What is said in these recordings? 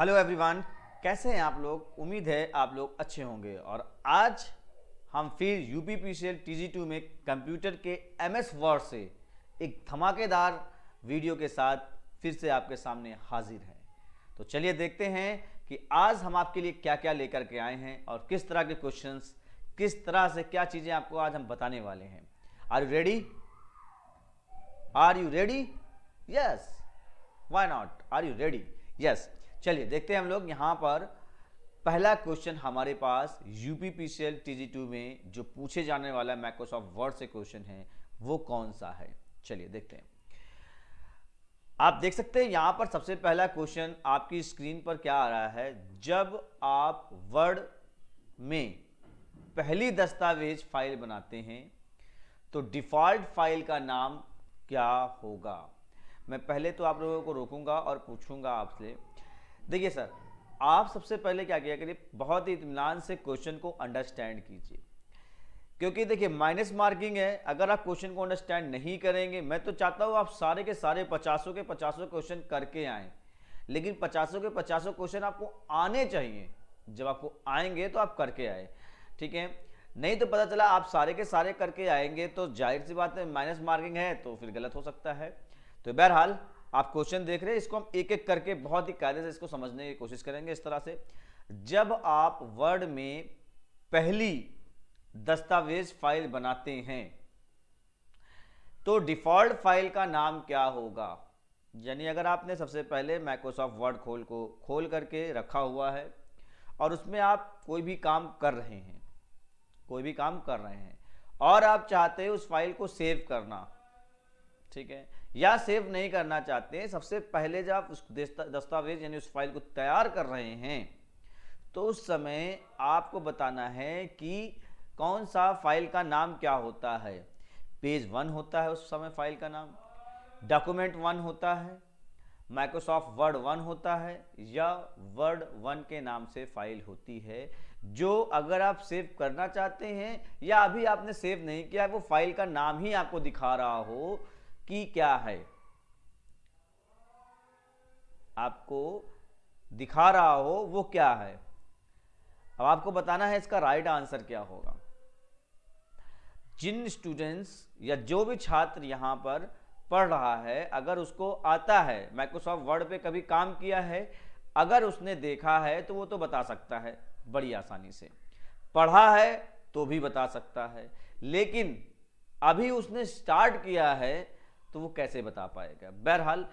Hello everyone कैसे हैं आप लोग उम्मीद है आप लोग अच्छे होंगे और आज हम फिर U P P C two में कंप्यूटर के एम एस वर्ड से एक धमाकेदार वीडियो के साथ फिर से आपके सामने हाजिर हैं तो चलिए देखते हैं कि आज हम आपके लिए क्या क्या लेकर के आए हैं और किस तरह के क्वेश्चंस किस तरह से क्या चीज़ें आपको आज हम बताने वाले हैं are you ready are you ready yes why not are you ready yes चलिए देखते हैं हम लोग यहाँ पर पहला क्वेश्चन हमारे पास U P P C L T G two में जो पूछे जाने वाला माइक्रोसॉफ्ट वर्ड से क्वेश्चन है वो कौन सा है चलिए देखते हैं आप देख सकते हैं यहाँ पर सबसे पहला क्वेश्चन आपकी स्क्रीन पर क्या आ रहा है जब आप वर्ड में पहली दस्तावेज फाइल बनाते हैं तो डिफ़ॉल्ट फाइल का नाम क्या होगा मैं पहले तो आप लोगों को रोकूंगा और पूछूंगा आपसे देखिए सर आप सबसे पहले क्या किया करिए बहुत ही इतमान से क्वेश्चन को अंडरस्टैंड कीजिए क्योंकि देखिए माइनस मार्किंग है अगर आप क्वेश्चन को अंडरस्टैंड नहीं करेंगे मैं तो चाहता हूँ आप सारे के सारे पचासों के पचासों क्वेश्चन करके आए लेकिन पचासों के पचासों क्वेश्चन आपको आने चाहिए जब आपको आएंगे तो आप करके आए ठीक है नहीं तो पता चला आप सारे के सारे करके आएंगे तो जाहिर सी बात है माइनस मार्किंग है तो फिर गलत हो सकता है तो बहरहाल आप क्वेश्चन देख रहे हैं इसको हम एक एक करके बहुत ही कायदे से इसको समझने की कोशिश करेंगे इस तरह से जब आप वर्ड में पहली दस्तावेज फाइल बनाते हैं तो डिफॉल्ट फाइल का नाम क्या होगा यानी अगर आपने सबसे पहले माइक्रोसॉफ्ट वर्ड खोल को खोल करके रखा हुआ है और उसमें आप कोई भी काम कर रहे हैं कोई भी काम कर रहे हैं और आप चाहते हैं उस फाइल को सेव करना ठीक है या सेव नहीं करना चाहते सबसे पहले जब आप उस दस्तावेज यानी उस फाइल को तैयार कर रहे हैं तो उस समय आपको बताना है कि कौन सा फाइल का नाम क्या होता है पेज वन होता है उस समय फाइल का नाम डॉक्यूमेंट वन होता है माइक्रोसॉफ्ट वर्ड वन होता है या वर्ड वन के नाम से फाइल होती है जो अगर आप सेव करना चाहते हैं या अभी आपने सेव नहीं किया वो फाइल का नाम ही आपको दिखा रहा हो की क्या है आपको दिखा रहा हो वो क्या है अब आपको बताना है इसका राइट आंसर क्या होगा जिन स्टूडेंट्स या जो भी छात्र यहां पर पढ़ रहा है अगर उसको आता है माइक्रोसॉफ्ट वर्ड पे कभी काम किया है अगर उसने देखा है तो वो तो बता सकता है बड़ी आसानी से पढ़ा है तो भी बता सकता है लेकिन अभी उसने स्टार्ट किया है तो वो कैसे बता पाएगा बहरहाल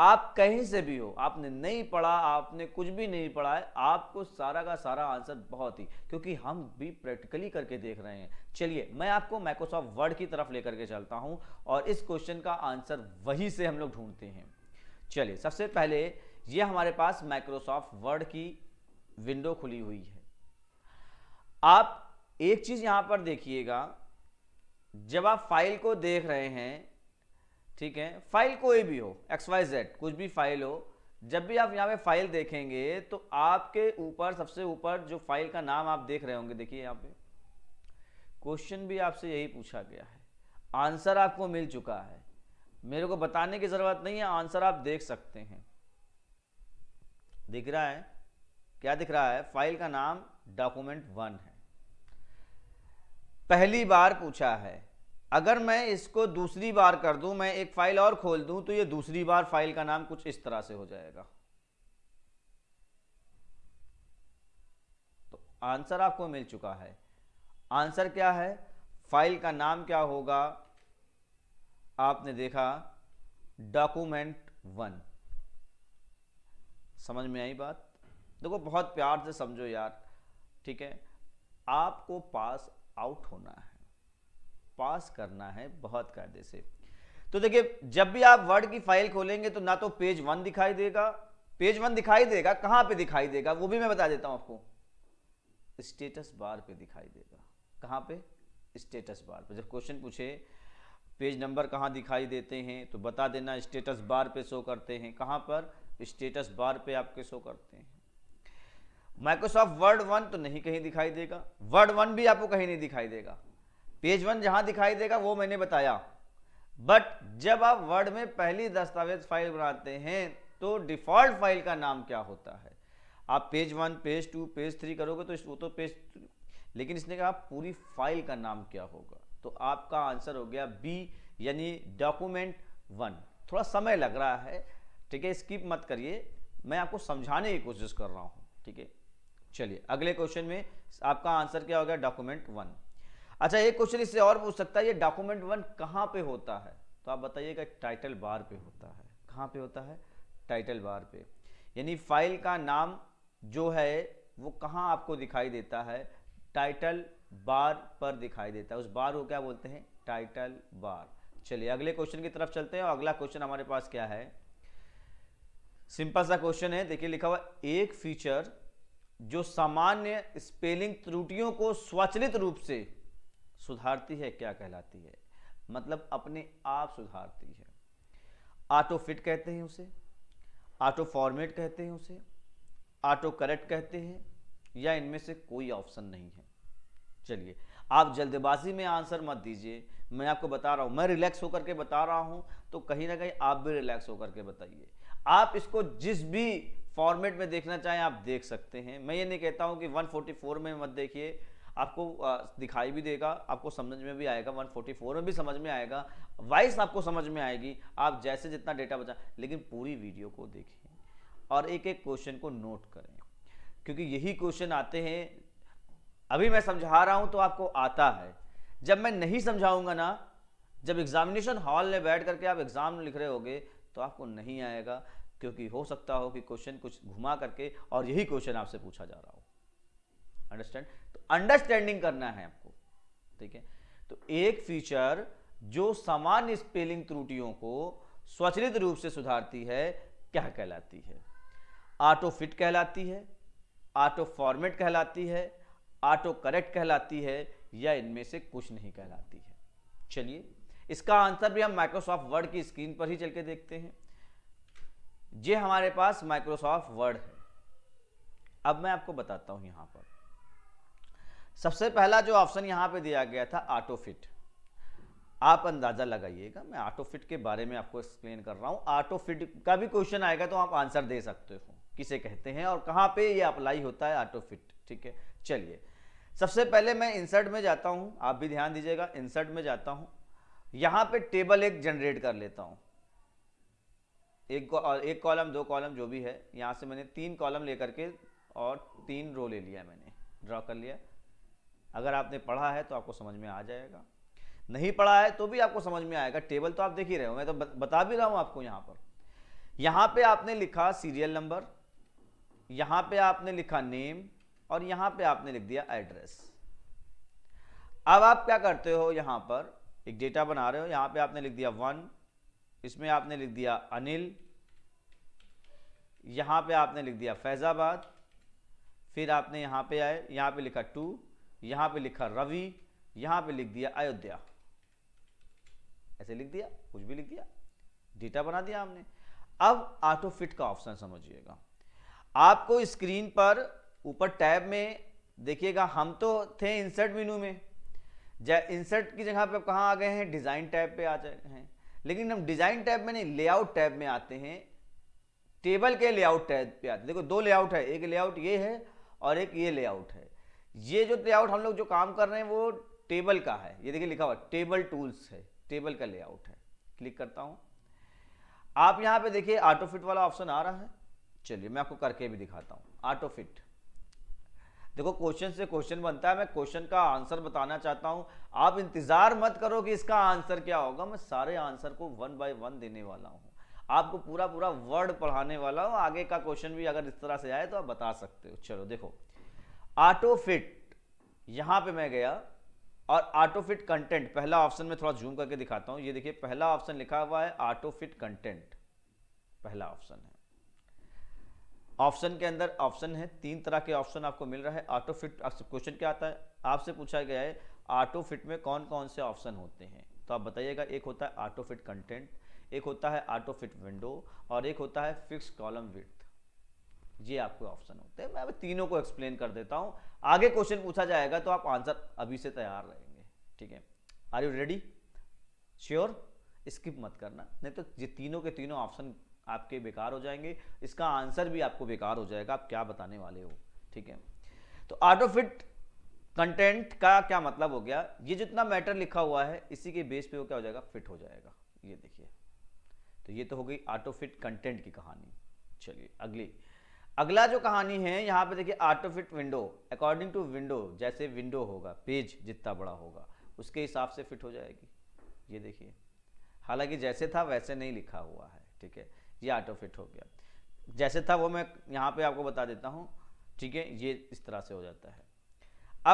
आप कहीं से भी हो आपने नहीं पढ़ा आपने कुछ भी नहीं पढ़ा है आपको सारा का सारा आंसर बहुत ही क्योंकि हम भी प्रैक्टिकली करके देख रहे हैं चलिए मैं आपको माइक्रोसॉफ्ट वर्ड की तरफ लेकर के चलता हूं और इस क्वेश्चन का आंसर वहीं से हम लोग ढूंढते हैं चलिए सबसे पहले ये हमारे पास माइक्रोसॉफ्ट वर्ड की विंडो खुली हुई है आप एक चीज यहां पर देखिएगा जब आप फाइल को देख रहे हैं ठीक है फाइल कोई भी हो एक्स वाई जेड कुछ भी फाइल हो जब भी आप यहाँ पे फाइल देखेंगे तो आपके ऊपर सबसे ऊपर जो फाइल का नाम आप देख रहे होंगे देखिए यहाँ पे क्वेश्चन भी आपसे यही पूछा गया है आंसर आपको मिल चुका है मेरे को बताने की ज़रूरत नहीं है आंसर आप देख सकते हैं दिख रहा है क्या दिख रहा है फाइल का नाम डॉक्यूमेंट वन है पहली बार पूछा है अगर मैं इसको दूसरी बार कर दूं मैं एक फाइल और खोल दूं तो ये दूसरी बार फाइल का नाम कुछ इस तरह से हो जाएगा तो आंसर आपको मिल चुका है आंसर क्या है फाइल का नाम क्या होगा आपने देखा डॉक्यूमेंट वन समझ में आई बात देखो बहुत प्यार से समझो यार ठीक है आपको पास आउट होना है पास करना है बहुत कायदे से तो देखिए जब भी आप वर्ड की फाइल खोलेंगे तो ना तो पेज वन दिखाई देगा पेज वन दिखाई देगा कहां पे दिखाई देगा वो भी मैं बता देता हूं आपको स्टेटस बार पे दिखाई देगा कहां पे स्टेटस बार पे जब क्वेश्चन पूछे पेज नंबर कहां दिखाई देते हैं तो बता देना स्टेटस बार पे शो करते हैं कहां पर स्टेटस बार पे आपके शो करते हैं माइक्रोसॉफ्ट वर्ड वन तो नहीं कहीं दिखाई देगा वर्ड वन भी आपको कहीं नहीं दिखाई देगा पेज वन जहां दिखाई देगा वो मैंने बताया बट जब आप वर्ड में पहली दस्तावेज फाइल बनाते हैं तो डिफॉल्ट फाइल का नाम क्या होता है आप page one page two page three करोगे तो वो तो पेज लेकिन इसने कहा पूरी फाइल का नाम क्या होगा तो आपका आंसर हो गया बी यानी डॉक्यूमेंट वन थोड़ा समय लग रहा है ठीक है स्किप मत करिए मैं आपको समझाने की कोशिश कर रहा हूँ ठीक है चलिए अगले क्वेश्चन में आपका आंसर क्या हो गया डॉक्यूमेंट वन अच्छा एक क्वेश्चन इससे और पूछ सकता है ये डॉक्यूमेंट वन कहाँ पे होता है तो आप बताइएगा टाइटल बार पे होता है कहाँ पे होता है टाइटल बार पे यानी फाइल का नाम जो है वो कहाँ आपको दिखाई देता है टाइटल बार पर दिखाई देता है उस बार को क्या बोलते हैं टाइटल बार चलिए अगले क्वेश्चन की तरफ चलते हैं और अगला क्वेश्चन हमारे पास क्या है सिंपल सा क्वेश्चन है देखिए लिखा हुआ एक फीचर जो सामान्य स्पेलिंग त्रुटियों को स्वचलित रूप से सुधारती है क्या कहलाती है मतलब अपने आप सुधारती है ऑटो फिट कहते हैं उसे ऑटो फॉर्मेट कहते हैं उसे ऑटो करेक्ट कहते हैं या इनमें से कोई ऑप्शन नहीं है चलिए आप जल्दबाजी में आंसर मत दीजिए मैं आपको बता रहा हूँ मैं रिलैक्स होकर के बता रहा हूँ तो कहीं ना कहीं आप भी रिलैक्स होकर के बताइए आप इसको जिस भी फॉर्मेट में देखना चाहें आप देख सकते हैं मैं ये नहीं कहता हूँ कि 144 में मत देखिए आपको दिखाई भी देगा आपको समझ में भी आएगा 144 में भी समझ में आएगा वाइस आपको समझ में आएगी आप जैसे जितना डेटा बचा लेकिन पूरी वीडियो को देखें और एक एक क्वेश्चन को नोट करें क्योंकि यही क्वेश्चन आते हैं अभी मैं समझा रहा हूं तो आपको आता है जब मैं नहीं समझाऊंगा ना जब एग्जामिनेशन हॉल में बैठ करके आप एग्जाम लिख रहे होगे तो आपको नहीं आएगा क्योंकि हो सकता हो कि क्वेश्चन कुछ घुमा करके और यही क्वेश्चन आपसे पूछा जा रहा हो अंडरस्टैंड तो अंडरस्टैंडिंग करना है आपको ठीक है तो एक फीचर जो सामान्य स्पेलिंग त्रुटियों को स्वचलित रूप से सुधारती है क्या कहलाती है ऑटो फिट कहलाती है ऑटो फॉर्मेट कहलाती है ऑटो करेक्ट कहलाती है या इनमें से कुछ नहीं कहलाती है चलिए इसका आंसर भी हम माइक्रोसॉफ्ट वर्ड की स्क्रीन पर ही चल के देखते हैं ये हमारे पास माइक्रोसॉफ्ट वर्ड है अब मैं आपको बताता हूं यहां पर सबसे पहला जो ऑप्शन यहां पे दिया गया था फिट आप अंदाज़ा लगाइएगा मैं ऑटो फिट के बारे में आपको एक्सप्लेन कर रहा हूँ फिट का भी क्वेश्चन आएगा तो आप आंसर दे सकते हो किसे कहते हैं और कहाँ पे ये अप्लाई होता है ऑटो फिट ठीक है चलिए सबसे पहले मैं इंसर्ट में जाता हूं आप भी ध्यान दीजिएगा इंसर्ट में जाता हूं यहां पर टेबल एक जनरेट कर लेता हूँ एक एक कॉलम दो कॉलम जो भी है यहां से मैंने तीन कॉलम लेकर के और तीन रो ले लिया मैंने ड्रॉ कर लिया अगर आपने पढ़ा है तो आपको समझ में आ जाएगा नहीं पढ़ा है तो भी आपको समझ में आएगा टेबल तो आप देख ही रहे हो मैं तो बता भी रहा हूँ आपको यहाँ पर यहाँ पे आपने लिखा सीरियल नंबर यहाँ पे आपने लिखा नेम और यहाँ पे आपने लिख दिया एड्रेस अब आप क्या करते हो यहाँ पर एक डेटा बना रहे हो यहाँ पे आपने लिख दिया वन इसमें आपने लिख दिया अनिल यहाँ पे आपने लिख दिया फैज़ाबाद फिर आपने यहाँ पे आए यहाँ पे लिखा टू यहां पे लिखा रवि यहां पे लिख दिया अयोध्या ऐसे लिख दिया कुछ भी लिख दिया डेटा बना दिया हमने अब ऑटो फिट का ऑप्शन समझिएगा आपको स्क्रीन पर ऊपर टैब में देखिएगा हम तो थे इंसर्ट मेनू में इंसर्ट की जगह पे आप कहाँ आ गए हैं डिज़ाइन टैब पे आ गए हैं लेकिन हम डिज़ाइन टैब में नहीं लेआउट टैब में आते हैं टेबल के लेआउट टैब पे आते हैं देखो दो लेआउट है एक लेआउट ये है और एक ये लेआउट है ये जो लेआउट हम लोग जो काम कर रहे हैं वो टेबल का है ये देखिए लिखा हुआ टेबल टूल्स है टेबल का लेआउट है क्लिक करता हूं आप यहां पे देखिए ऑटो फिट वाला ऑप्शन आ रहा है चलिए मैं आपको करके भी दिखाता हूं ऑटो फिट देखो क्वेश्चन से क्वेश्चन बनता है मैं क्वेश्चन का आंसर बताना चाहता हूं आप इंतजार मत करो कि इसका आंसर क्या होगा मैं सारे आंसर को वन बाय वन देने वाला हूं आपको पूरा पूरा वर्ड पढ़ाने वाला हूं आगे का क्वेश्चन भी अगर इस तरह से आए तो आप बता सकते हो चलो देखो ऑटो फिट यहां पे मैं गया और ऑटो फिट कंटेंट पहला ऑप्शन में थोड़ा जूम करके दिखाता हूं ये देखिए पहला ऑप्शन लिखा हुआ है ऑटो फिट कंटेंट पहला ऑप्शन है ऑप्शन के अंदर ऑप्शन है तीन तरह के ऑप्शन आपको मिल रहा है ऑटो फिट क्वेश्चन क्या आता है आपसे पूछा गया है ऑटो फिट में कौन कौन से ऑप्शन होते हैं तो आप बताइएगा एक होता है ऑटो फिट कंटेंट एक होता है ऑटो फिट विंडो और एक होता है फिक्स कॉलम विट ये आपके ऑप्शन होते हैं मैं तीनों को एक्सप्लेन कर देता हूं आगे क्वेश्चन पूछा जाएगा तो आप आंसर अभी से तैयार रहेंगे ठीक है are you ready sure skip मत करना नहीं तो ये तीनों के तीनों ऑप्शन आपके बेकार हो जाएंगे इसका आंसर भी आपको बेकार हो जाएगा आप क्या बताने वाले हो ठीक है तो आर्ट ऑफ कंटेंट का क्या मतलब हो गया ये जितना मैटर लिखा हुआ है इसी के बेस पे वो क्या हो जाएगा फिट हो जाएगा ये देखिए तो ये तो हो गई आर्ट ऑफ कंटेंट की कहानी चलिए अगली अगला जो कहानी है यहाँ पे देखिए auto fit window according to window जैसे विंडो होगा पेज जितना बड़ा होगा उसके हिसाब से फिट हो जाएगी ये देखिए हालांकि जैसे था वैसे नहीं लिखा हुआ है ठीक है ये आर्ट फिट हो गया जैसे था वो मैं यहाँ पे आपको बता देता हूँ ठीक है ये इस तरह से हो जाता है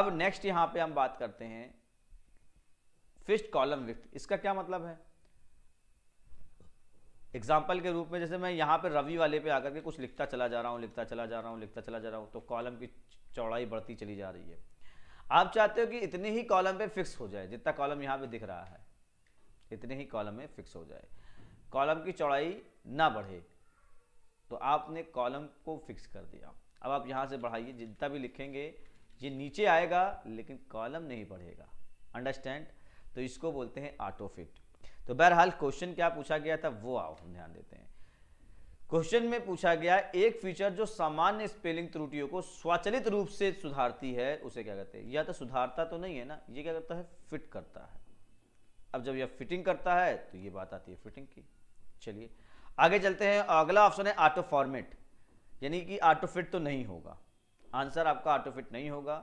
अब नेक्स्ट यहाँ पे हम बात करते हैं फिस्ट कॉलम विथ इसका क्या मतलब है एग्जाम्पल के रूप में जैसे मैं यहाँ पर रवि वाले पे आकर के कुछ लिखता चला जा रहा हूँ लिखता चला जा रहा हूँ लिखता चला जा रहा हूँ तो कॉलम की चौड़ाई बढ़ती चली जा रही है आप चाहते हो कि इतने ही कॉलम पे फिक्स हो जाए जितना कॉलम यहाँ पे दिख रहा है इतने ही कॉलम में फिक्स हो जाए कॉलम की चौड़ाई ना बढ़े तो आपने कॉलम को फिक्स कर दिया अब आप यहाँ से बढ़ाइए जितना भी लिखेंगे ये नीचे आएगा लेकिन कॉलम नहीं बढ़ेगा अंडरस्टैंड तो इसको बोलते हैं ऑटोफिट तो बहरहाल क्वेश्चन क्या पूछा गया था वो आओ हम ध्यान देते हैं क्वेश्चन में पूछा गया एक फीचर जो सामान्य स्पेलिंग त्रुटियों को स्वचलित रूप से सुधारती है उसे क्या कहते हैं या तो सुधारता तो नहीं है ना ये क्या करता है फिट करता है अब जब यह फिटिंग करता है तो ये बात आती है फिटिंग की चलिए आगे चलते हैं अगला ऑप्शन है ऑटो फॉर्मेट यानी कि ऑटो फिट तो नहीं होगा आंसर आपका ऑटो फिट नहीं होगा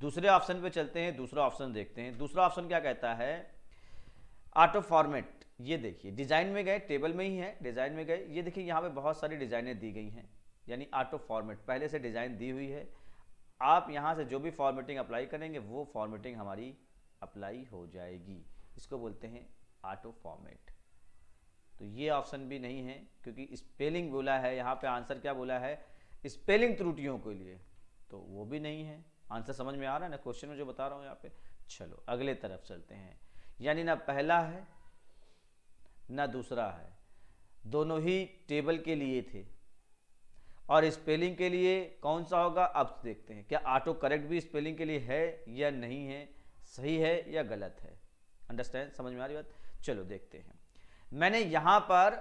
दूसरे ऑप्शन पे चलते हैं दूसरा ऑप्शन देखते हैं दूसरा ऑप्शन क्या कहता है ऑटो फॉर्मेट ये देखिए डिजाइन में गए टेबल में ही है डिजाइन में गए ये देखिए यहाँ पे बहुत सारी डिजाइनें दी गई हैं यानी ऑटो फॉर्मेट पहले से डिजाइन दी हुई है आप यहाँ से जो भी फॉर्मेटिंग अप्लाई करेंगे वो फॉर्मेटिंग हमारी अप्लाई हो जाएगी इसको बोलते हैं ऑटो फॉर्मेट तो ये ऑप्शन भी नहीं है क्योंकि स्पेलिंग बोला है यहाँ पे आंसर क्या बोला है स्पेलिंग त्रुटियों के लिए तो वो भी नहीं है आंसर समझ में आ रहा है ना क्वेश्चन में जो बता रहा हूँ यहाँ पे चलो अगले तरफ चलते हैं यानी ना पहला है ना दूसरा है दोनों ही टेबल के लिए थे और स्पेलिंग के लिए कौन सा होगा अब देखते हैं क्या ऑटो करेक्ट भी स्पेलिंग के लिए है या नहीं है सही है या गलत है अंडरस्टैंड समझ में आ रही बात चलो देखते हैं मैंने यहाँ पर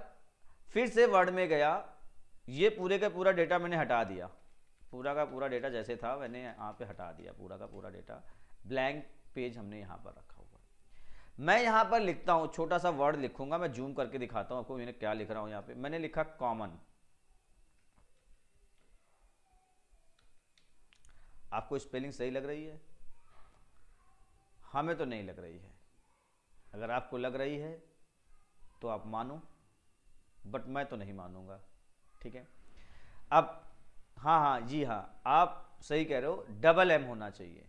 फिर से वर्ड में गया ये पूरे का पूरा डेटा मैंने हटा दिया पूरा का पूरा डेटा जैसे था मैंने यहाँ पे हटा दिया पूरा का पूरा डेटा ब्लैंक पेज हमने यहाँ पर रखा मैं यहां पर लिखता हूं छोटा सा वर्ड लिखूंगा मैं जूम करके दिखाता हूं आपको मैंने क्या लिख रहा हूं यहां पे मैंने लिखा कॉमन आपको स्पेलिंग सही लग रही है हमें तो नहीं लग रही है अगर आपको लग रही है तो आप मानो बट मैं तो नहीं मानूंगा ठीक है अब हाँ हाँ जी हाँ आप सही कह रहे हो डबल एम होना चाहिए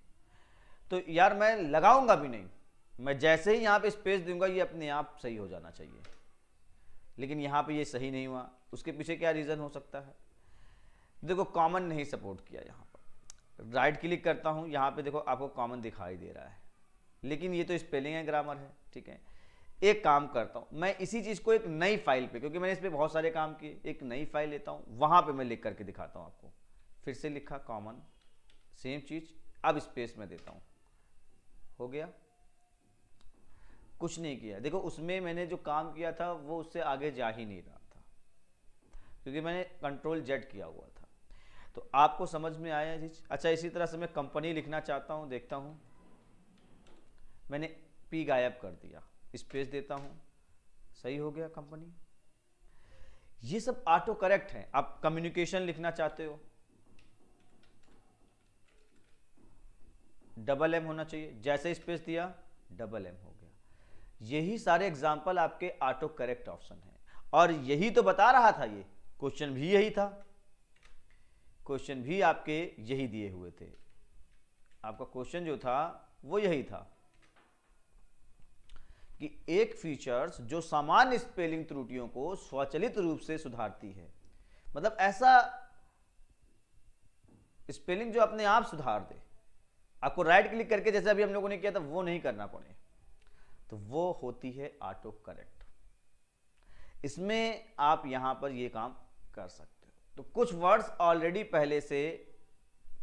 तो यार मैं लगाऊंगा भी नहीं मैं जैसे ही यहाँ पे स्पेस दूंगा ये अपने आप सही हो जाना चाहिए लेकिन यहाँ पे ये सही नहीं हुआ उसके पीछे क्या रीज़न हो सकता है देखो कॉमन नहीं सपोर्ट किया यहाँ पर राइट क्लिक करता हूँ यहाँ पे देखो आपको कॉमन दिखाई दे रहा है लेकिन ये तो स्पेलिंग है ग्रामर है ठीक है एक काम करता हूँ मैं इसी चीज़ को एक नई फाइल पर क्योंकि मैंने इस पर बहुत सारे काम किए एक नई फाइल लेता हूँ वहाँ पर मैं लिख करके दिखाता हूँ आपको फिर से लिखा कॉमन सेम चीज़ अब स्पेस में देता हूँ हो गया कुछ नहीं किया देखो उसमें मैंने जो काम किया था वो उससे आगे जा ही नहीं रहा था क्योंकि मैंने कंट्रोल जेट किया हुआ था तो आपको समझ में आया जी अच्छा इसी तरह से मैं कंपनी लिखना चाहता हूँ देखता हूँ मैंने पी गायब कर दिया स्पेस देता हूँ सही हो गया कंपनी ये सब ऑटो करेक्ट है आप कम्युनिकेशन लिखना चाहते हो डबल एम होना चाहिए जैसे स्पेस दिया डबल एम हो यही सारे एग्जाम्पल आपके ऑटो करेक्ट ऑप्शन है और यही तो बता रहा था ये क्वेश्चन भी यही था क्वेश्चन भी आपके यही दिए हुए थे आपका क्वेश्चन जो था वो यही था कि एक फीचर्स जो सामान्य स्पेलिंग त्रुटियों को स्वचलित रूप से सुधारती है मतलब ऐसा स्पेलिंग जो अपने आप सुधार दे आपको राइट क्लिक करके जैसे अभी हम लोगों ने किया था वो नहीं करना पड़े तो वो होती है ऑटो करेक्ट इसमें आप यहां पर ये काम कर सकते हो तो कुछ वर्ड्स ऑलरेडी पहले से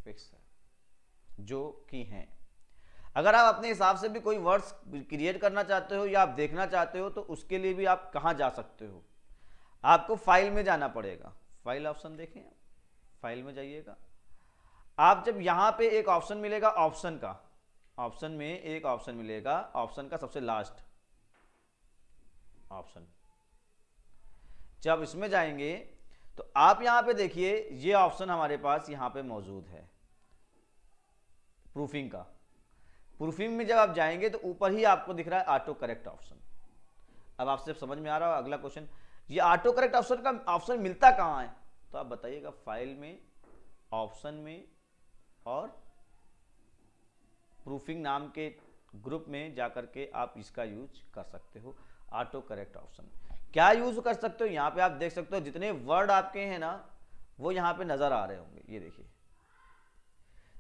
फिक्स है जो कि हैं अगर आप अपने हिसाब से भी कोई वर्ड्स क्रिएट करना चाहते हो या आप देखना चाहते हो तो उसके लिए भी आप कहां जा सकते हो आपको फाइल में जाना पड़ेगा फाइल ऑप्शन देखें फाइल में जाइएगा आप जब यहां पे एक ऑप्शन मिलेगा ऑप्शन का ऑप्शन में एक ऑप्शन मिलेगा ऑप्शन का सबसे लास्ट ऑप्शन जब इसमें जाएंगे तो आप यहां पे देखिए ये ऑप्शन हमारे पास यहां पे मौजूद है प्रूफिंग का प्रूफिंग में जब आप जाएंगे तो ऊपर ही आपको दिख रहा है ऑटो करेक्ट ऑप्शन अब आपसे समझ में आ रहा है अगला क्वेश्चन ये ऑटो करेक्ट ऑप्शन का ऑप्शन मिलता कहां है तो आप बताइएगा फाइल में ऑप्शन में और प्रूफिंग नाम के ग्रुप में जाकर के आप इसका यूज कर सकते हो ऑटो करेक्ट ऑप्शन क्या यूज कर सकते हो यहाँ पे आप देख सकते हो जितने वर्ड आपके हैं ना वो यहाँ पे नजर आ रहे होंगे ये देखिए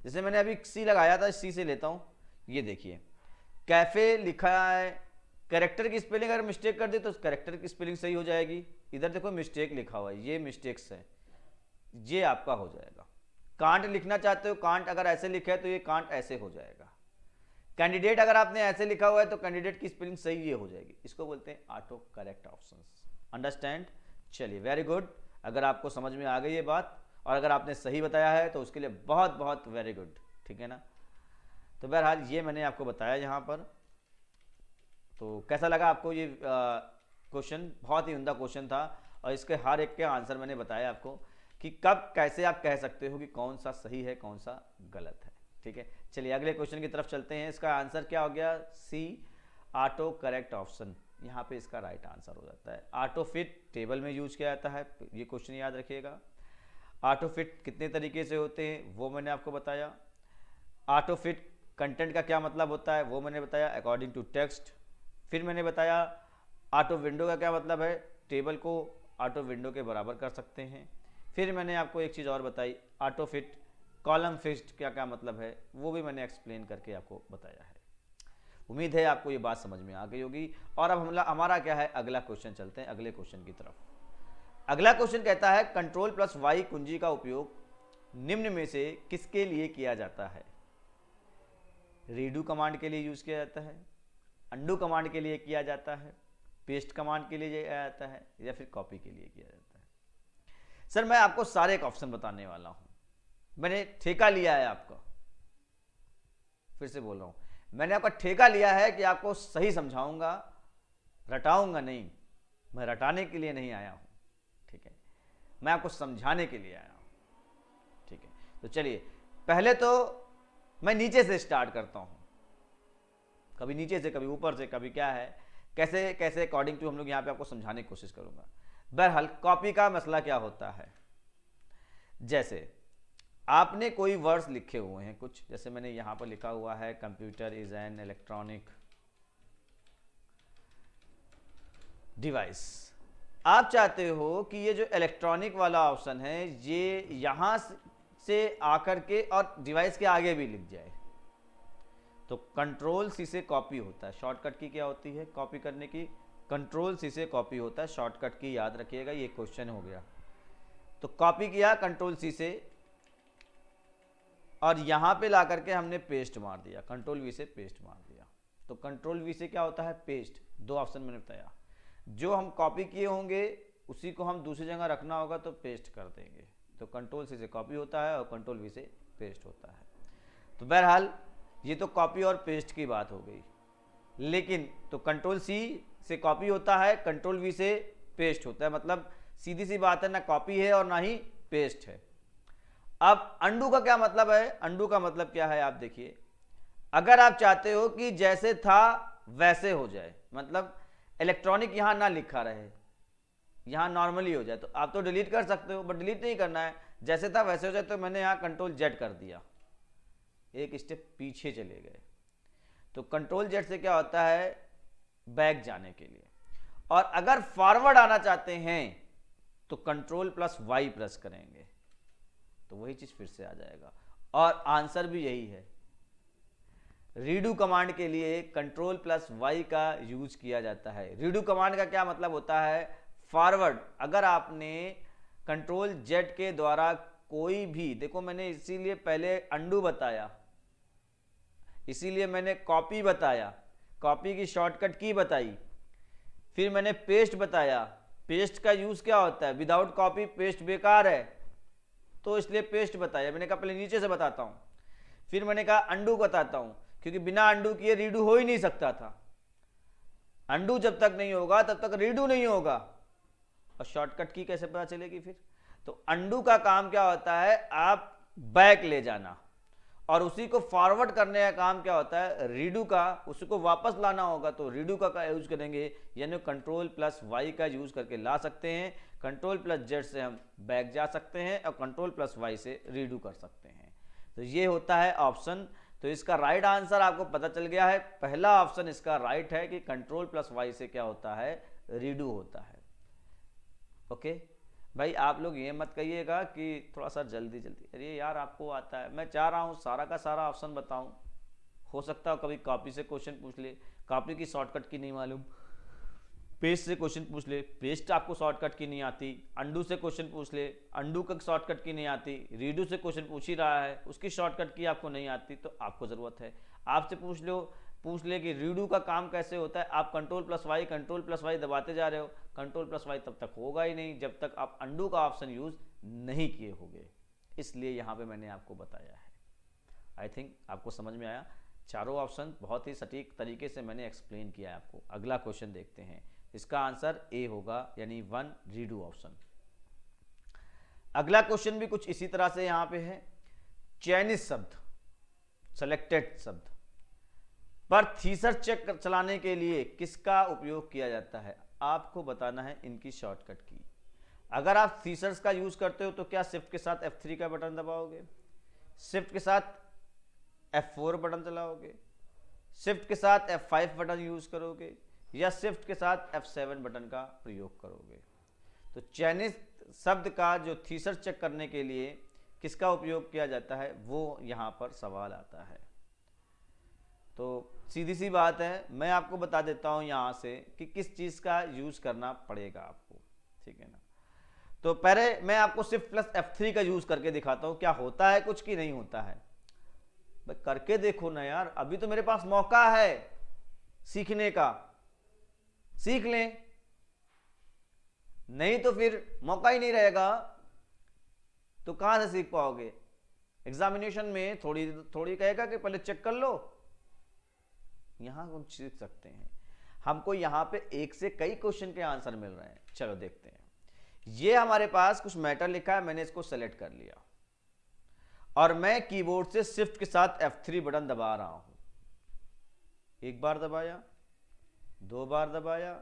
जैसे मैंने अभी सी लगाया था सी से लेता हूँ ये देखिए कैफे लिखा है करेक्टर की स्पेलिंग अगर मिस्टेक कर दे तो करेक्टर की स्पेलिंग सही हो जाएगी इधर देखो मिस्टेक लिखा हुआ है ये मिस्टेक्स है ये आपका हो जाएगा कांट लिखना चाहते हो कांट अगर ऐसे लिखा है तो ये कांट ऐसे हो जाएगा कैंडिडेट अगर आपने ऐसे लिखा हुआ है तो कैंडिडेट की स्पेलिंग सही ये हो जाएगी इसको बोलते हैं ऑटो करेक्ट ऑप्शन अंडरस्टैंड चलिए वेरी गुड अगर आपको समझ में आ गई ये बात और अगर आपने सही बताया है तो उसके लिए बहुत बहुत वेरी गुड ठीक है ना तो बहरहाल ये मैंने आपको बताया यहाँ पर तो कैसा लगा आपको ये क्वेश्चन बहुत ही उमदा क्वेश्चन था और इसके हर एक के आंसर मैंने बताया आपको कि कब कैसे आप कह सकते हो कि कौन सा सही है कौन सा गलत है ठीक है चलिए अगले क्वेश्चन की तरफ चलते हैं इसका आंसर क्या हो गया सी ऑटो करेक्ट ऑप्शन यहाँ पे इसका राइट आंसर हो जाता है ऑटो फिट टेबल में यूज किया जाता है ये क्वेश्चन याद रखिएगा ऑटो फिट कितने तरीके से होते हैं वो मैंने आपको बताया ऑटो फिट कंटेंट का क्या मतलब होता है वो मैंने बताया अकॉर्डिंग टू टेक्स्ट फिर मैंने बताया ऑटो विंडो का क्या मतलब है टेबल को ऑटो विंडो के बराबर कर सकते हैं फिर मैंने आपको एक चीज़ और बताई ऑटो फिट कॉलम फिस्ट क्या क्या मतलब है वो भी मैंने एक्सप्लेन करके आपको बताया है उम्मीद है आपको ये बात समझ में आ गई होगी और अब हमला हमारा क्या है अगला क्वेश्चन चलते हैं अगले क्वेश्चन की तरफ अगला क्वेश्चन कहता है कंट्रोल प्लस वाई कुंजी का उपयोग निम्न में से किसके लिए किया जाता है रीडू कमांड के लिए यूज़ किया जाता है अंडू कमांड के लिए किया जाता है पेस्ट कमांड के लिए किया जाता है या फिर कॉपी के लिए किया जाता है सर मैं आपको सारे एक ऑप्शन बताने वाला हूं मैंने ठेका लिया है आपका फिर से बोल रहा हूं मैंने आपका ठेका लिया है कि आपको सही समझाऊंगा रटाऊंगा नहीं मैं रटाने के लिए नहीं आया हूं ठीक है मैं आपको समझाने के लिए आया हूं ठीक है तो चलिए पहले तो मैं नीचे से स्टार्ट करता हूं कभी नीचे से कभी ऊपर से कभी क्या है कैसे कैसे अकॉर्डिंग टू हम लोग यहां पे आपको समझाने की कोशिश करूंगा बहरहाल कॉपी का मसला क्या होता है जैसे आपने कोई वर्ड्स लिखे हुए हैं कुछ जैसे मैंने यहां पर लिखा हुआ है computer is an electronic device आप चाहते हो कि ये जो इलेक्ट्रॉनिक वाला ऑप्शन है ये यहां से आकर के और डिवाइस के आगे भी लिख जाए तो कंट्रोल सी से कॉपी होता है शॉर्टकट की क्या होती है कॉपी करने की कंट्रोल सी से कॉपी होता है शॉर्टकट की याद रखिएगा ये क्वेश्चन हो गया तो कॉपी किया कंट्रोल सी से और यहाँ पे ला करके हमने पेस्ट मार दिया कंट्रोल वी से पेस्ट मार दिया तो कंट्रोल वी से क्या होता है पेस्ट दो ऑप्शन मैंने बताया जो हम कॉपी किए होंगे उसी को हम दूसरी जगह रखना होगा तो पेस्ट कर देंगे तो कंट्रोल सी से कॉपी होता है और कंट्रोल वी से पेस्ट होता है तो बहरहाल ये तो कॉपी और पेस्ट की बात हो गई लेकिन तो कंट्रोल सी से कॉपी होता है कंट्रोल वी से पेस्ट होता है मतलब सीधी सी बात है ना कॉपी है और ना ही पेस्ट है अब अंडू का क्या मतलब है अंडू का मतलब क्या है आप देखिए अगर आप चाहते हो कि जैसे था वैसे हो जाए मतलब इलेक्ट्रॉनिक यहां ना लिखा रहे यहां नॉर्मली हो जाए तो आप तो डिलीट कर सकते हो बट डिलीट नहीं करना है जैसे था वैसे हो जाए तो मैंने यहां कंट्रोल जेड कर दिया एक स्टेप पीछे चले गए तो कंट्रोल जेड से क्या होता है बैक जाने के लिए और अगर फॉरवर्ड आना चाहते हैं तो कंट्रोल प्लस वाई प्रेस करेंगे तो वही चीज़ फिर से आ जाएगा और आंसर भी यही है रीडू कमांड के लिए कंट्रोल प्लस वाई का यूज किया जाता है रीडू कमांड का क्या मतलब होता है फॉरवर्ड अगर आपने कंट्रोल जेड के द्वारा कोई भी देखो मैंने इसीलिए पहले अंडू बताया इसीलिए मैंने कॉपी बताया कॉपी की शॉर्टकट की बताई फिर मैंने पेस्ट बताया पेस्ट का यूज़ क्या होता है विदाउट कॉपी पेस्ट बेकार है तो इसलिए पेस्ट बताया मैंने कहा पहले नीचे से बताता हूँ फिर मैंने कहा अंडू बताता हूँ क्योंकि बिना अंडू किए रीडू हो ही नहीं सकता था अंडू जब तक नहीं होगा तब तक रीडू नहीं होगा और शॉर्टकट की कैसे पता चलेगी फिर तो अंडू का काम क्या होता है आप बैक ले जाना और उसी को फॉरवर्ड करने का काम क्या होता है रीडू का उसी को वापस लाना होगा तो रीडू का, का यूज करेंगे यानी कंट्रोल प्लस वाई का यूज करके ला सकते हैं कंट्रोल प्लस जेड से हम बैक जा सकते हैं और कंट्रोल प्लस वाई से रीडू कर सकते हैं तो ये होता है ऑप्शन तो इसका राइट आंसर आपको पता चल गया है पहला ऑप्शन इसका राइट है कि कंट्रोल प्लस वाई से क्या होता है रीडू होता है ओके okay? भाई आप लोग ये मत कहिएगा कि थोड़ा सा जल्दी जल्दी अरे यार आपको आता है मैं चाह रहा हूँ सारा का सारा ऑप्शन बताऊँ हो सकता है कभी कॉपी से क्वेश्चन पूछ ले कॉपी की शॉर्टकट की नहीं मालूम पेस्ट से क्वेश्चन पूछ ले पेस्ट आपको शॉर्टकट की नहीं आती अंडू से क्वेश्चन पूछ ले अंडू का शॉर्टकट की नहीं आती रीडू से क्वेश्चन पूछ ही रहा है उसकी शॉर्टकट की आपको नहीं आती तो आपको ज़रूरत है आपसे पूछ लो पूछ ले कि रीडू का काम कैसे होता है आप control plus Y control plus Y दबाते जा रहे हो कंट्रोल प्लस वाई तब तक होगा ही नहीं जब तक आप अंडू का ऑप्शन यूज़ नहीं किए होंगे इसलिए यहाँ पे मैंने आपको बताया है आई थिंक आपको समझ में आया चारों ऑप्शन बहुत ही सटीक तरीके से मैंने एक्सप्लेन किया है आपको अगला क्वेश्चन देखते हैं इसका आंसर ए होगा यानी वन रीडू ऑप्शन अगला क्वेश्चन भी कुछ इसी तरह से यहाँ पे है चैनिस शब्द सेलेक्टेड शब्द पर थीसर चेक चलाने के लिए किसका उपयोग किया जाता है आपको बताना है इनकी शॉर्टकट की अगर आप थीसर्स का यूज़ करते हो तो क्या शिफ्ट के साथ F3 का बटन दबाओगे शिफ्ट के साथ F4 बटन चलाओगे शिफ्ट के साथ F5 बटन यूज़ करोगे या शिफ्ट के साथ F7 बटन का प्रयोग करोगे तो चयनित शब्द का जो थीसर चेक करने के लिए किसका उपयोग किया जाता है वो यहाँ पर सवाल आता है तो सीधी सी बात है मैं आपको बता देता हूं यहां से कि किस चीज़ का यूज़ करना पड़ेगा आपको ठीक है ना तो पहले मैं आपको सिर्फ प्लस एफ थ्री का यूज़ करके दिखाता हूं क्या होता है कुछ की नहीं होता है करके देखो ना यार अभी तो मेरे पास मौका है सीखने का सीख लें नहीं तो फिर मौका ही नहीं रहेगा तो कहां से सीख पाओगे एग्जामिनेशन में थोड़ी थोड़ी कहेगा कि पहले चेक कर लो यहाँ हम सीख सकते हैं हमको यहाँ पे एक से कई क्वेश्चन के आंसर मिल रहे हैं चलो देखते हैं ये हमारे पास कुछ मैटर लिखा है मैंने इसको सेलेक्ट कर लिया और मैं कीबोर्ड से शिफ्ट के साथ F3 बटन दबा रहा हूं एक बार दबाया दो बार दबाया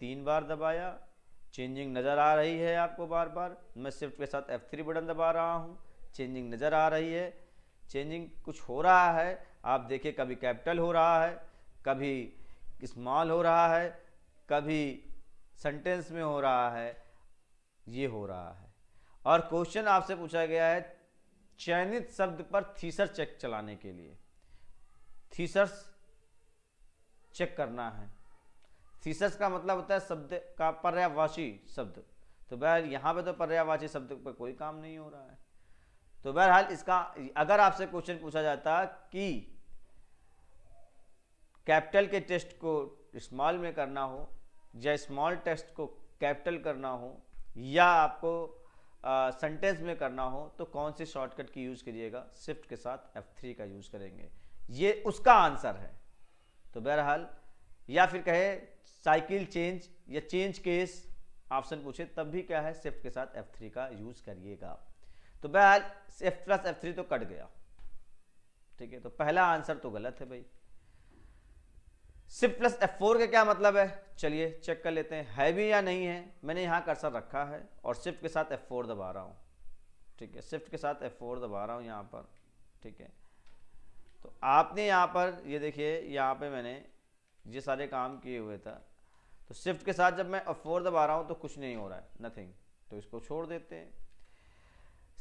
तीन बार दबाया चेंजिंग नज़र आ रही है आपको बार बार मैं शिफ्ट के साथ F3 बटन दबा रहा हूं चेंजिंग नज़र आ रही है चेंजिंग कुछ हो रहा है आप देखिए कभी कैपिटल हो रहा है कभी स्मॉल हो रहा है कभी सेंटेंस में हो रहा है ये हो रहा है और क्वेश्चन आपसे पूछा गया है चयनित शब्द पर थीसर चेक चलाने के लिए थीसर्स चेक करना है थीसर्स का मतलब होता है शब्द का पर्यावाची शब्द तो भाई यहाँ पे तो पर्यावाची शब्द पर कोई काम नहीं हो रहा है तो बहरहाल इसका अगर आपसे क्वेश्चन पूछा जाता कि कैपिटल के टेस्ट को स्मॉल में करना हो या स्मॉल टेस्ट को कैपिटल करना हो या आपको सेंटेंस में करना हो तो कौन सी शॉर्टकट की यूज़ करिएगा शिफ्ट के साथ F3 का यूज़ करेंगे ये उसका आंसर है तो बहरहाल या फिर कहे साइकिल चेंज या चेंज केस ऑप्शन पूछे तब भी क्या है शिफ्ट के साथ F3 का यूज़ करिएगा आप तो बहाल एफ प्लस एफ थ्री तो कट गया ठीक है तो पहला आंसर तो गलत है भाई सिर्फ प्लस एफ फोर का क्या मतलब है चलिए चेक कर लेते हैं है भी या नहीं है मैंने यहाँ कर्सर रखा है और शिफ्ट के साथ एफ फोर दबा रहा हूँ ठीक है शिफ्ट के साथ एफ फोर दबा रहा हूँ यहाँ पर ठीक है तो आपने यहाँ पर ये यह देखिए यहाँ पे मैंने ये सारे काम किए हुए था तो शिफ्ट के साथ जब मैं एफ फोर दबा रहा हूँ तो कुछ नहीं हो रहा है नथिंग तो इसको छोड़ देते हैं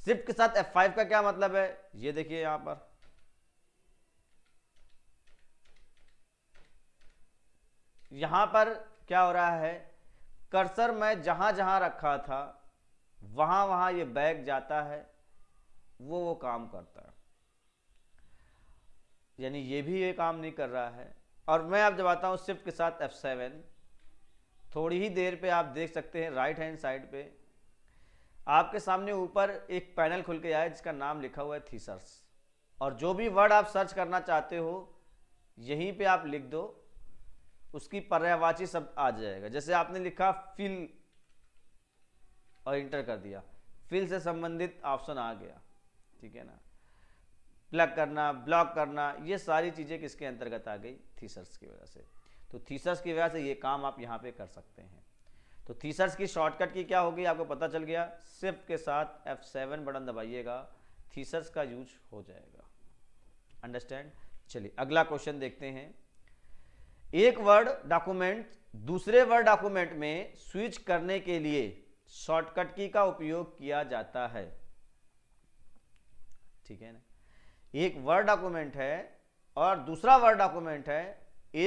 शिफ्ट के साथ फाइव का क्या मतलब है ये देखिए यहां पर यहां पर क्या हो रहा है कर्सर मैं जहां जहां रखा था वहां वहां ये बैग जाता है वो वो काम करता है यानी ये भी ये काम नहीं कर रहा है और मैं आप जब आता हूं शिफ्ट के साथ F7 थोड़ी ही देर पे आप देख सकते हैं राइट हैंड साइड पे आपके सामने ऊपर एक पैनल खुल के आया जिसका नाम लिखा हुआ है थीसर्स और जो भी वर्ड आप सर्च करना चाहते हो यहीं पे आप लिख दो उसकी पर्यावाची शब्द आ जाएगा जैसे आपने लिखा फिल और इंटर कर दिया फिल से संबंधित ऑप्शन आ गया ठीक है ना प्लग करना ब्लॉक करना ये सारी चीज़ें किसके अंतर्गत आ गई थीसर्स की वजह से तो थीसर्स की वजह से ये काम आप यहाँ पे कर सकते हैं तो थीसर्स की शॉर्टकट की क्या होगी आपको पता चल गया सिफ्ट के साथ एफ सेवन बटन दबाइएगा थीसर्स का यूज हो जाएगा अंडरस्टैंड चलिए अगला क्वेश्चन देखते हैं एक वर्ड डॉक्यूमेंट दूसरे वर्ड डॉक्यूमेंट में स्विच करने के लिए शॉर्टकट की का उपयोग किया जाता है ठीक है ना एक वर्ड डॉक्यूमेंट है और दूसरा वर्ड डॉक्यूमेंट है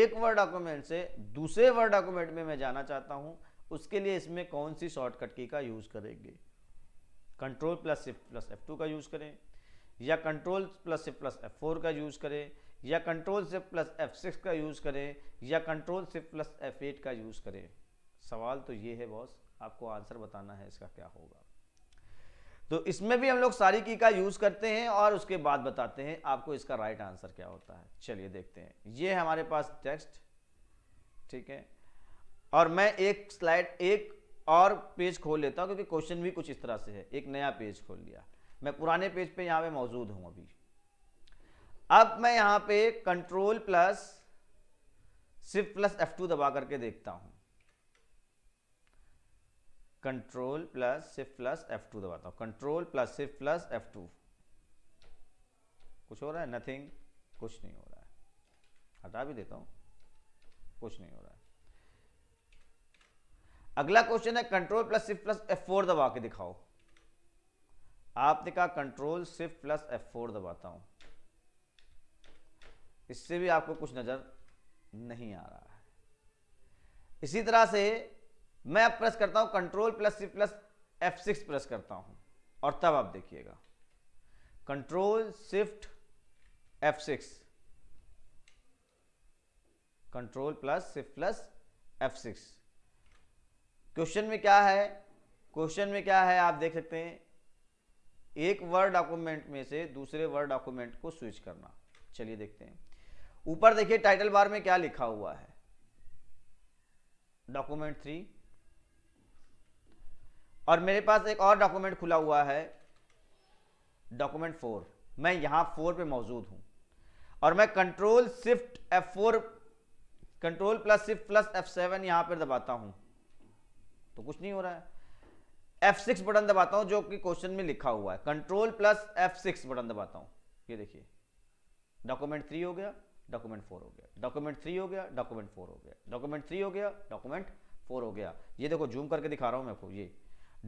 एक वर्ड डॉक्यूमेंट से दूसरे वर्ड डॉक्यूमेंट में मैं जाना चाहता हूं उसके लिए इसमें कौन सी शॉर्टकट की का यूज़ करेंगे control plus shift plus F two का यूज़ करें या control plus shift plus F four का यूज़ करें या control shift plus F six का यूज़ करें या control shift plus F eight का यूज़ करें सवाल तो ये है बॉस आपको आंसर बताना है इसका क्या होगा तो इसमें भी हम लोग सारी की का यूज़ करते हैं और उसके बाद बताते हैं आपको इसका राइट आंसर क्या होता है चलिए देखते हैं ये हमारे पास टेक्स्ट ठीक है और मैं एक स्लाइड एक और पेज खोल लेता हूँ क्योंकि क्वेश्चन भी कुछ इस तरह से है एक नया पेज खोल लिया मैं पुराने पेज पे यहाँ पे मौजूद हूँ अभी अब मैं यहाँ पे कंट्रोल प्लस सिर्फ प्लस एफ टू दबा करके देखता हूँ कंट्रोल प्लस सिर्फ प्लस एफ टू दबाता हूँ कंट्रोल प्लस सिर्फ प्लस एफ टू कुछ हो रहा है नथिंग कुछ नहीं हो रहा है हटा भी देता हूँ कुछ नहीं हो रहा है अगला क्वेश्चन है कंट्रोल प्लस सिर्फ प्लस एफ फोर दबा के दिखाओ आपने कहा कंट्रोल सिर्फ प्लस एफ फोर दबाता हूं इससे भी आपको कुछ नजर नहीं आ रहा है इसी तरह से मैं अब प्रेस करता हूं कंट्रोल प्लस सिर्फ प्लस एफ सिक्स प्रेस करता हूं और तब आप देखिएगा control shift F six control plus सिर्फ प्लस एफ सिक्स क्वेश्चन में क्या है क्वेश्चन में क्या है आप देख सकते हैं एक वर्ड डॉक्यूमेंट में से दूसरे वर्ड डॉक्यूमेंट को स्विच करना चलिए देखते हैं ऊपर देखिए टाइटल बार में क्या लिखा हुआ है डॉक्यूमेंट थ्री और मेरे पास एक और डॉक्यूमेंट खुला हुआ है डॉक्यूमेंट फोर मैं यहां फोर पे मौजूद हूं और मैं control shift four control plus shift plus F seven यहां पर दबाता हूं तो कुछ नहीं हो रहा है F6 बटन दबाता हूं जो कि क्वेश्चन में लिखा हुआ है कंट्रोल प्लस F6 बटन दबाता हूं ये देखिए डॉक्यूमेंट थ्री हो गया डॉक्यूमेंट फोर हो गया डॉक्यूमेंट थ्री हो गया डॉक्यूमेंट फोर हो गया डॉक्यूमेंट थ्री हो गया डॉक्यूमेंट फोर हो गया ये देखो जूम करके दिखा रहा हूं मैं आपको ये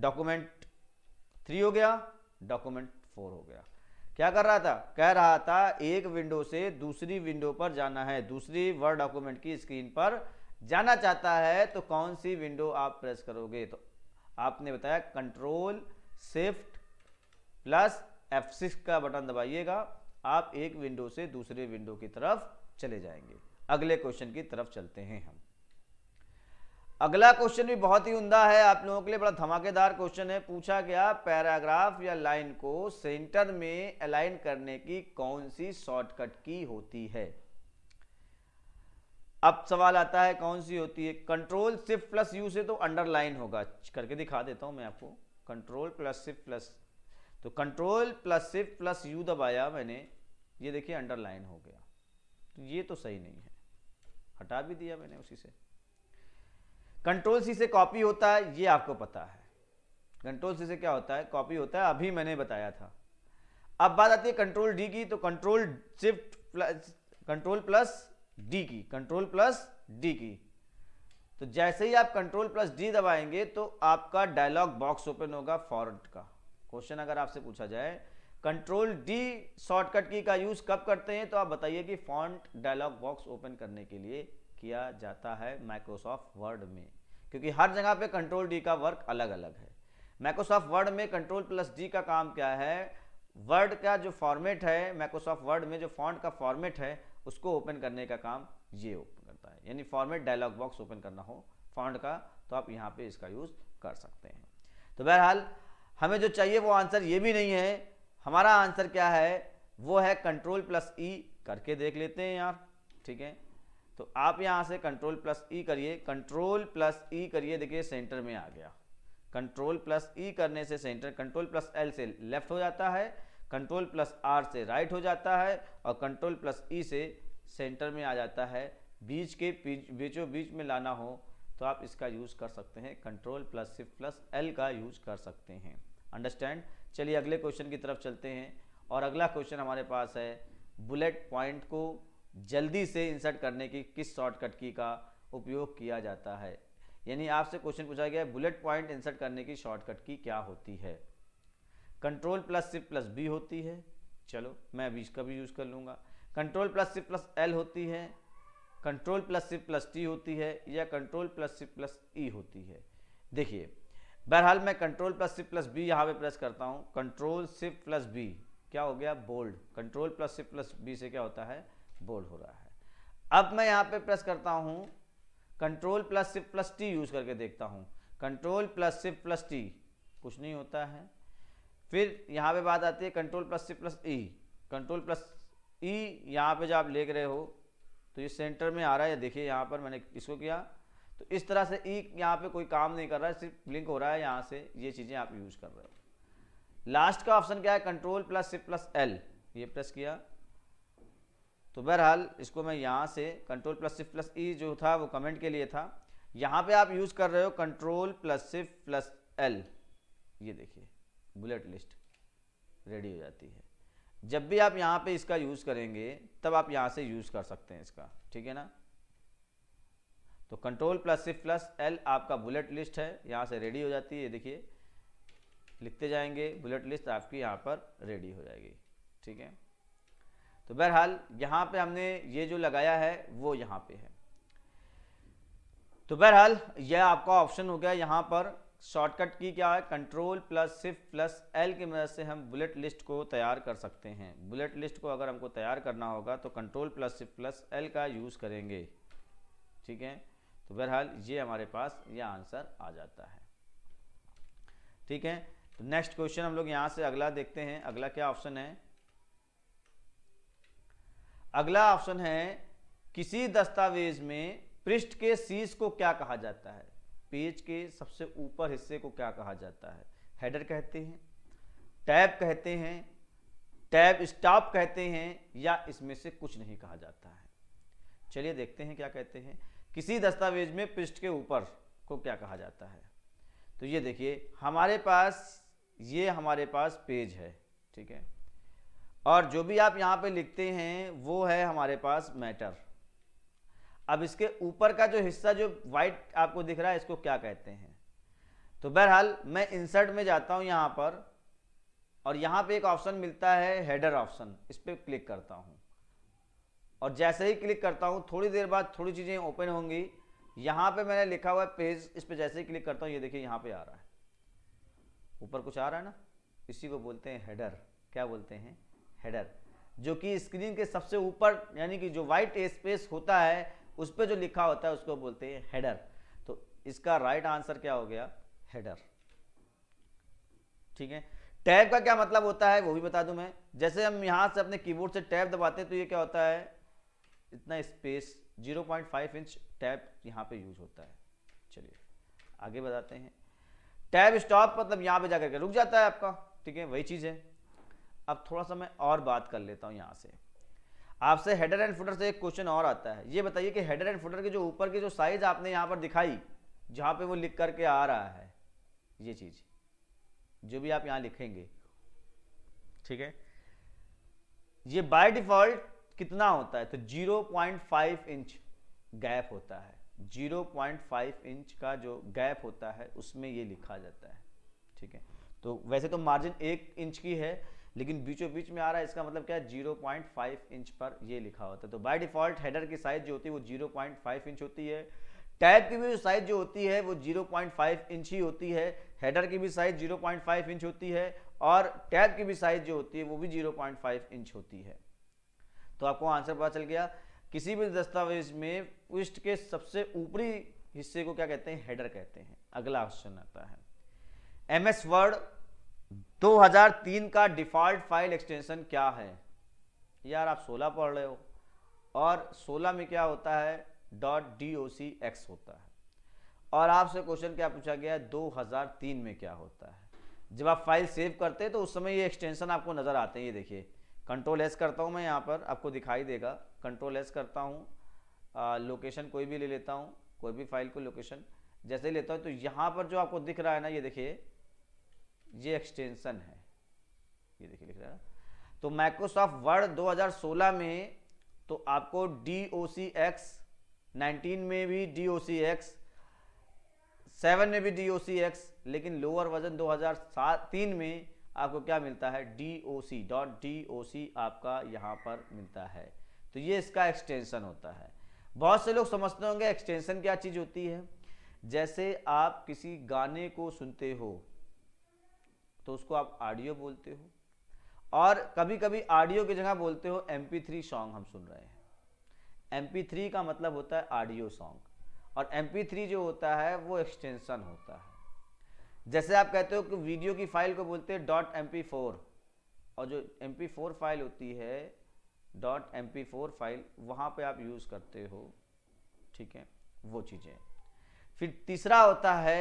डॉक्यूमेंट थ्री हो गया डॉक्यूमेंट फोर हो गया क्या कर रहा था कह रहा था एक विंडो से दूसरी विंडो पर जाना है दूसरी वर्ड डॉक्यूमेंट की स्क्रीन पर जाना चाहता है तो कौन सी विंडो आप प्रेस करोगे तो आपने बताया control shift plus F six का बटन दबाइएगा आप एक विंडो से दूसरे विंडो की तरफ चले जाएंगे अगले क्वेश्चन की तरफ चलते हैं हम अगला क्वेश्चन भी बहुत ही उमदा है आप लोगों के लिए बड़ा धमाकेदार क्वेश्चन है पूछा गया पैराग्राफ या लाइन को सेंटर में अलाइन करने की कौन सी शॉर्टकट की होती है अब सवाल आता है कौन सी होती है कंट्रोल सिर्फ प्लस यू से तो अंडरलाइन होगा करके दिखा देता हूं मैं आपको कंट्रोल प्लस सिर्फ प्लस तो कंट्रोल प्लस सिर्फ प्लस यू दबाया मैंने ये देखिए अंडरलाइन हो गया तो ये तो सही नहीं है हटा भी दिया मैंने उसी से कंट्रोल सी से कॉपी होता है ये आपको पता है कंट्रोल सी से क्या होता है कॉपी होता है अभी मैंने बताया था अब बात आती है कंट्रोल डी की तो control shift plus control plus D key control plus D key तो जैसे ही आप कंट्रोल प्लस डी दबाएंगे तो आपका डायलॉग बॉक्स ओपन होगा फॉरवर्ड का क्वेश्चन अगर आपसे पूछा जाए कंट्रोल डी शॉर्टकट की का यूज कब करते हैं तो आप बताइए कि फॉन्ट डायलॉग बॉक्स ओपन करने के लिए किया जाता है माइक्रोसॉफ्ट वर्ड में क्योंकि हर जगह पे कंट्रोल डी का वर्क अलग अलग है माइक्रोसॉफ्ट वर्ड में कंट्रोल प्लस डी का काम क्या है वर्ड का जो फॉर्मेट है माइक्रोसॉफ्ट वर्ड में जो फॉन्ट का फॉर्मेट है उसको ओपन करने का काम ये ओपन करता है यानी फॉर्मेट डायलॉग बॉक्स ओपन करना हो फॉन्ट का तो आप यहाँ पे इसका यूज़ कर सकते हैं तो बहरहाल हमें जो चाहिए वो आंसर ये भी नहीं है हमारा आंसर क्या है वो है कंट्रोल प्लस ई करके देख लेते हैं यार ठीक है तो आप यहाँ से कंट्रोल प्लस ई करिए कंट्रोल प्लस ई करिए देखिए सेंटर में आ गया कंट्रोल प्लस ई करने से सेंटर कंट्रोल प्लस एल से लेफ्ट हो जाता है कंट्रोल प्लस आर से राइट हो जाता है और कंट्रोल प्लस ई से सेंटर में आ जाता है बीच के बीचों बीच में लाना हो तो आप इसका यूज़ कर सकते हैं control plus shift plus L का यूज़ कर सकते हैं अंडरस्टैंड चलिए अगले क्वेश्चन की तरफ चलते हैं और अगला क्वेश्चन हमारे पास है बुलेट पॉइंट को जल्दी से इंसर्ट करने की किस शॉर्टकट की का उपयोग किया जाता है यानी आपसे क्वेश्चन पूछा गया है बुलेट पॉइंट इंसर्ट करने की शॉर्टकट की क्या होती है control plus C plus B होती है चलो मैं अभी इसका भी यूज़ कर लूँगा control plus C plus L होती है control plus C plus T होती है या control plus C plus E होती है देखिए बहरहाल मैं control plus C plus B यहाँ पे प्रेस करता हूँ कंट्रोल सी प्लस बी क्या हो गया bold control plus C plus B से क्या होता है बोल्ड हो रहा है अब मैं यहाँ पे प्रेस करता हूँ control plus C plus T use करके देखता हूँ control plus C plus T कुछ नहीं होता है फिर यहाँ पे बात आती है control plus C plus E control plus E यहाँ पे जब आप ले रहे हो तो ये सेंटर में आ रहा है देखिए यहाँ पर मैंने इसको किया तो इस तरह से ई e यहाँ पे कोई काम नहीं कर रहा है सिर्फ ब्लिंक हो रहा है यहाँ से ये चीज़ें आप यूज़ कर रहे हो लास्ट का ऑप्शन क्या है control plus C plus L ये प्रेस किया तो बहरहाल इसको मैं यहाँ से control plus shift plus E जो था वो कमेंट के लिए था यहाँ पे आप यूज़ कर रहे हो control plus shift plus L ये देखिए बुलेट लिस्ट रेडी हो जाती है जब भी आप यहाँ पे इसका यूज़ करेंगे तब आप यहाँ से यूज़ कर सकते हैं इसका ठीक है ना तो control plus shift plus L आपका बुलेट लिस्ट है यहाँ से रेडी हो जाती है देखिए लिखते जाएंगे बुलेट लिस्ट आपकी यहाँ पर रेडी हो जाएगी ठीक है तो बहरहाल यहाँ पे हमने ये जो लगाया है वो यहाँ पे है तो बहरहाल यह आपका ऑप्शन हो गया यहाँ पर शॉर्टकट की क्या है कंट्रोल प्लस सिर्फ प्लस एल की मदद से हम बुलेट लिस्ट को तैयार कर सकते हैं बुलेट लिस्ट को अगर हमको तैयार करना होगा तो control plus shift plus L का यूज़ करेंगे ठीक है तो बहरहाल ये हमारे पास ये आंसर आ जाता है ठीक है तो नेक्स्ट क्वेश्चन हम लोग यहाँ से अगला देखते हैं अगला क्या ऑप्शन है अगला ऑप्शन है किसी दस्तावेज में पृष्ठ के शीश को क्या कहा जाता है पेज के सबसे ऊपर हिस्से को क्या कहा जाता है हेडर कहते हैं टैब कहते हैं टैब स्टॉप कहते हैं या इसमें से कुछ नहीं कहा जाता है चलिए देखते हैं क्या कहते हैं किसी दस्तावेज में पृष्ठ के ऊपर को क्या कहा जाता है तो ये देखिए हमारे पास ये हमारे पास पेज है ठीक है और जो भी आप यहाँ पे लिखते हैं वो है हमारे पास मैटर अब इसके ऊपर का जो हिस्सा जो वाइट आपको दिख रहा है इसको क्या कहते हैं तो बहरहाल मैं इंसर्ट में जाता हूं यहां पर और यहाँ पे एक ऑप्शन मिलता है हेडर ऑप्शन इस पर क्लिक करता हूं और जैसे ही क्लिक करता हूँ थोड़ी देर बाद थोड़ी चीज़ें ओपन होंगी यहाँ पे मैंने लिखा हुआ है पेज इस पर पे जैसे ही क्लिक करता हूँ ये देखिए यहां पे आ रहा है ऊपर कुछ आ रहा है ना इसी को बोलते हैं हेडर क्या बोलते हैं हेडर जो कि स्क्रीन के सबसे ऊपर यानी कि जो व्हाइट स्पेस होता है उस पर जो लिखा होता है उसको बोलते हैं हेडर तो इसका राइट right आंसर क्या हो गया हेडर ठीक है टैब का क्या मतलब होता है वो भी बता दूं मैं जैसे हम यहां से अपने कीबोर्ड से टैब दबाते हैं तो ये क्या होता है इतना स्पेस 0.5 इंच टैब यहां पे यूज होता है चलिए आगे बताते हैं टैब स्टॉप मतलब यहां पे जाकर के रुक जाता है आपका ठीक है वही चीज़ है अब थोड़ा सा मैं और बात कर लेता हूं यहां से आपसे हेडर एंड फुटर से एक क्वेश्चन और आता है ये बताइए कि हेडर एंड फुटर के जो ऊपर की जो साइज आपने यहाँ पर दिखाई जहाँ पे वो लिख करके आ रहा है ये चीज जो भी आप यहाँ लिखेंगे ठीक है ये बाय डिफॉल्ट कितना होता है तो 0.5 इंच गैप होता है 0.5 इंच का जो गैप होता है उसमें ये लिखा जाता है ठीक है तो वैसे तो मार्जिन एक इंच की है लेकिन बीचों बीच में आ रहा है इसका मतलब क्या है जीरो पॉइंट फाइव इंच पर ये लिखा होता है तो बाय डिफॉल्ट हेडर की साइज जो होती है वो जीरो पॉइंट फाइव इंच होती है टैब की भी साइज जो होती है वो जीरो पॉइंट फाइव इंच ही होती है हेडर की भी size zero point five inch होती है और टैब की भी साइज जो होती है वो भी जीरो पॉइंट फाइव इंच होती है तो आपको आंसर पता चल गया किसी भी दस्तावेज में पृष्ठ के सबसे ऊपरी हिस्से को क्या कहते हैं हेडर कहते हैं अगला क्वेश्चन आता है एम वर्ड 2003 का डिफॉल्ट फाइल एक्सटेंशन क्या है यार आप 16 पढ़ रहे हो और 16 में क्या होता है dot D O C X होता है और आपसे क्वेश्चन क्या पूछा गया है 2003 में क्या होता है जब आप फाइल सेव करते हैं तो उस समय ये एक्सटेंशन आपको नज़र आते हैं ये देखिए कंट्रोल एस करता हूँ मैं यहाँ पर आपको दिखाई देगा कंट्रोल एस करता हूँ लोकेशन कोई भी ले लेता हूँ कोई भी फाइल को लोकेशन जैसे लेता हूँ तो यहाँ पर जो आपको दिख रहा है ना ये देखिए ये एक्सटेंशन है ये देखिए लिख रहा है तो माइक्रोसॉफ्ट वर्ड 2016 में तो आपको D O C X nineteen में भी D O C X seven में भी डी ओ सी एक्स लेकिन लोअर वर्जन दो हजार में आपको क्या मिलता है D O C dot D O C आपका यहाँ पर मिलता है तो ये इसका एक्सटेंशन होता है बहुत से लोग समझते होंगे एक्सटेंशन क्या चीज़ होती है जैसे आप किसी गाने को सुनते हो तो उसको आप ऑडियो बोलते हो और कभी कभी ऑडियो की जगह बोलते हो एम पी सॉन्ग हम सुन रहे हैं एम पी का मतलब होता है ऑडियो सॉन्ग और एम पी जो होता है वो एक्सटेंशन होता है जैसे आप कहते हो कि वीडियो की फाइल को बोलते हैं डॉट एम और जो एम पी फाइल होती है डॉट एम पी फाइल वहाँ पे आप यूज़ करते हो ठीक है वो चीज़ें फिर तीसरा होता है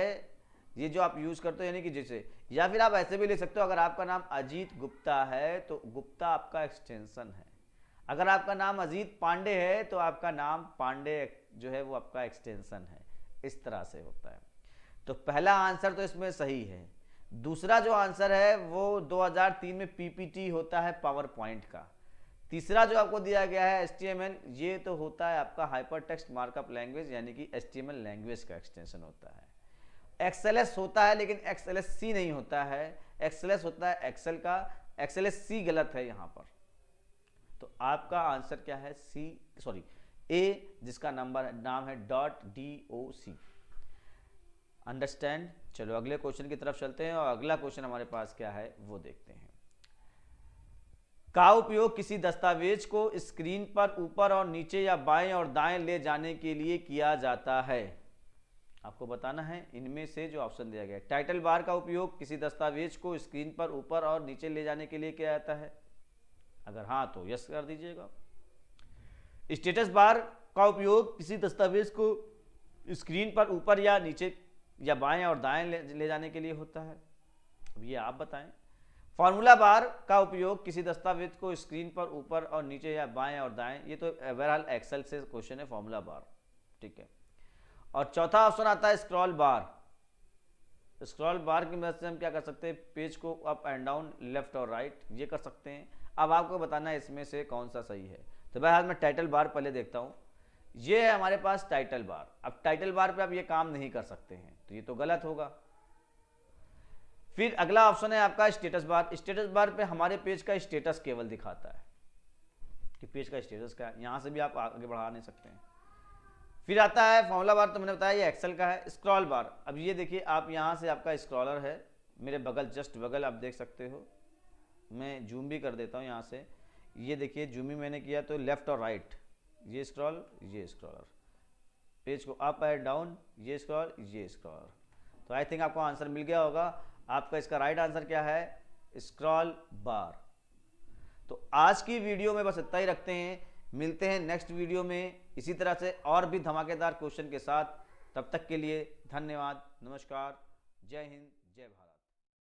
ये जो आप यूज करते हो यानी कि जैसे या फिर आप ऐसे भी ले सकते हो अगर आपका नाम अजीत गुप्ता है तो गुप्ता आपका एक्सटेंशन है अगर आपका नाम अजीत पांडे है तो आपका नाम पांडे जो है वो आपका एक्सटेंशन है इस तरह से होता है तो पहला आंसर तो इसमें सही है दूसरा जो आंसर है वो 2003 में पीपीटी होता है पावर पॉइंट का तीसरा जो आपको दिया गया है एस ये तो होता है आपका हाइपर टेक्स्ट मार्कअप लैंग्वेज यानी कि एस लैंग्वेज का एक्सटेंशन होता है एक्सएलएस होता है लेकिन एक्सएलएस सी नहीं होता है एक्सएलएस होता है एक्सएल का एक्सएलएस सी गलत है यहां पर तो आपका आंसर क्या है सी सॉरी ए जिसका नंबर नाम है dot D O C understand चलो अगले क्वेश्चन की तरफ चलते हैं और अगला क्वेश्चन हमारे पास क्या है वो देखते हैं का उपयोग किसी दस्तावेज को स्क्रीन पर ऊपर और नीचे या बाएं और दाएं ले जाने के लिए किया जाता है आपको बताना है इनमें से जो ऑप्शन दिया गया है टाइटल बार का उपयोग किसी दस्तावेज को स्क्रीन पर ऊपर और नीचे ले जाने के लिए किया जाता है अगर हाँ तो यस कर दीजिएगा स्टेटस बार का उपयोग किसी दस्तावेज को स्क्रीन पर ऊपर या नीचे या बाएं और दाएं ले जाने के लिए होता है अब ये आप बताएं फार्मूला बार का उपयोग किसी दस्तावेज को स्क्रीन पर ऊपर और नीचे या बाएं और दाएं ये तो बहरहाल एक्सेल से क्वेश्चन है फार्मूला बार ठीक है और चौथा ऑप्शन आता है स्क्रॉल बार स्क्रॉल बार की मदद से हम क्या कर सकते हैं पेज को अप एंड डाउन लेफ्ट और राइट ये कर सकते हैं अब आपको बताना है इसमें से कौन सा सही है तो बहरहाल मैं टाइटल बार पहले देखता हूँ ये है हमारे पास टाइटल बार अब टाइटल बार पे आप ये काम नहीं कर सकते हैं तो ये तो गलत होगा फिर अगला ऑप्शन है आपका स्टेटस बार स्टेटस बार पे हमारे पेज का स्टेटस केवल दिखाता है कि पेज का स्टेटस क्या है यहाँ से भी आप आगे बढ़ा नहीं सकते हैं फिर आता है फॉर्मूला बार तो मैंने बताया ये एक्सेल का है स्क्रॉल बार अब ये देखिए आप यहाँ से आपका स्क्रॉलर है मेरे बगल जस्ट बगल आप देख सकते हो मैं जूम भी कर देता हूँ यहाँ से ये देखिए जूम ही मैंने किया तो लेफ़्ट और राइट ये स्क्रॉल ये स्क्रॉलर पेज को अप है डाउन ये स्क्रॉल ये स्क्रॉलर तो आई थिंक आपको आंसर मिल गया होगा आपका इसका राइट आंसर क्या है स्क्रॉल बार तो आज की वीडियो में बस इतना ही रखते हैं मिलते हैं नेक्स्ट वीडियो में इसी तरह से और भी धमाकेदार क्वेश्चन के साथ तब तक के लिए धन्यवाद नमस्कार जय हिंद जय भारत